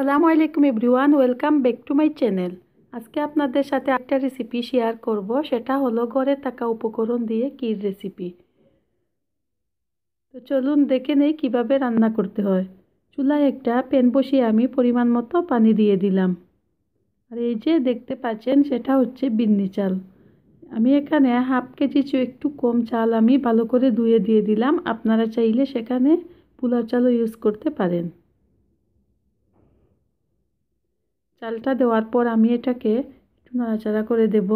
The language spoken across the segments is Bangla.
আসসালামু আলাইকুম everyone welcome back to my channel আজকে আপনাদের সাথে একটা রেসিপি শেয়ার করব সেটা হলো ঘরে থাকা উপকরণ দিয়ে কির রেসিপি তো চলুন দেখে নেই কিভাবে রান্না করতে হয় চুলায় একটা প্যান বসিয়ে আমি পরিমাণ মতো পানি দিয়ে দিলাম আর এই যে দেখতে পাচ্ছেন সেটা হচ্ছে বিন্নি চাল আমি এখানে হাফ কেজি একটু কম চাল আমি ভালো করে ধুয়ে দিয়ে দিলাম আপনারা চাইলে সেখানে পোলাও চালও ইউজ করতে পারেন চালটা দেওয়ার পর আমি এটাকে একটু নাড়াচাড়া করে দেব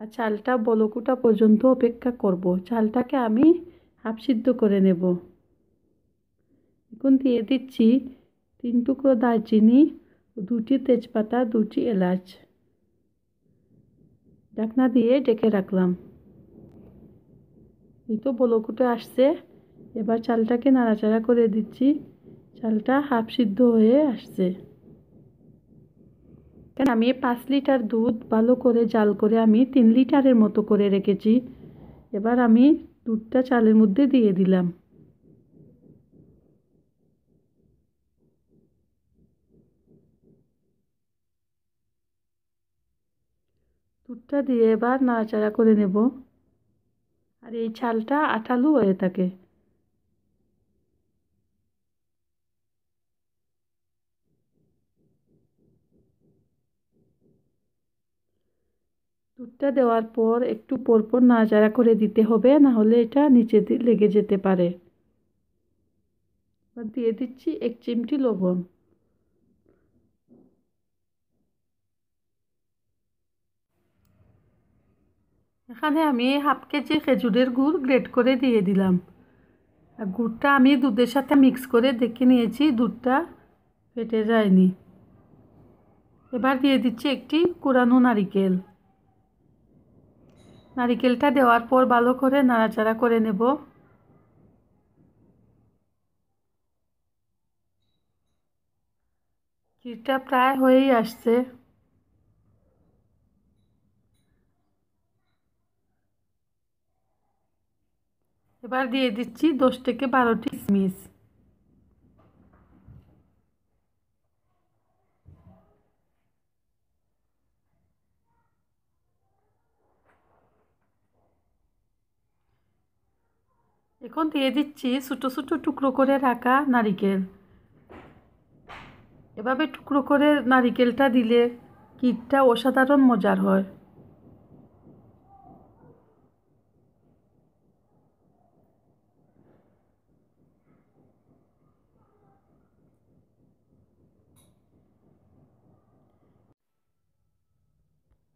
আর চালটা বলকুটা পর্যন্ত অপেক্ষা করব চালটাকে আমি হাফ সিদ্ধ করে নেব এখন দিয়ে দিচ্ছি তিন টুকরো দারচিনি দুটি তেজপাতা দুটি এলাচ ঢাকনা দিয়ে ডেকে রাখলাম এই তো বলকুটা আসছে এবার চালটাকে নাড়াচাড়া করে দিচ্ছি চালটা হাফ সিদ্ধ হয়ে আসছে কেন আমি পাঁচ লিটার দুধ ভালো করে জাল করে আমি তিন লিটারের মতো করে রেখেছি এবার আমি দুধটা চালের মধ্যে দিয়ে দিলাম দুধটা দিয়ে এবার নাড়াচাড়া করে নেব আর এই চালটা আঠালু হয়ে থাকে দুধটা দেওয়ার পর একটু পরপর নাড়াচাড়া করে দিতে হবে না হলে এটা নিচে লেগে যেতে পারে দিয়ে দিচ্ছি এক চিমটি লবণ এখানে আমি হাফ কেজি খেজুরের গুড় গ্রেট করে দিয়ে দিলাম গুড়টা আমি দুধের সাথে মিক্স করে দেখে নিয়েছি দুধটা ফেটে যায়নি এবার দিয়ে দিচ্ছি একটি কুড়ানো নারিকেল নারিকেলটা দেওয়ার পর ভালো করে নাড়াচাড়া করে নেব ক্ষীরটা প্রায় হয়েই আসছে এবার দিয়ে দিচ্ছি দশ থেকে বারোটি কিশমিশ এখন দিয়ে দিচ্ছি ছোটো ছোটো টুকরো করে রাখা নারিকেল এভাবে টুকরো করে নারিকেলটা দিলে কিটটা অসাধারণ মজার হয়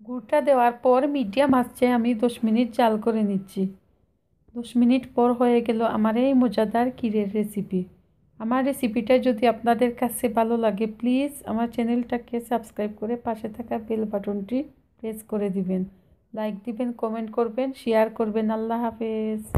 গুড়টা দেওয়ার পর মিডিয়াম আসছে আমি দশ মিনিট জাল করে নিচ্ছি দশ মিনিট পর হয়ে গেল আমার এই মজাদার কিরের রেসিপি আমার রেসিপিটা যদি আপনাদের কাছে ভালো লাগে প্লিজ আমার চ্যানেলটাকে সাবস্ক্রাইব করে পাশে থাকা বেল বাটনটি প্রেস করে দিবেন লাইক দিবেন কমেন্ট করবেন শেয়ার করবেন আল্লাহ হাফেজ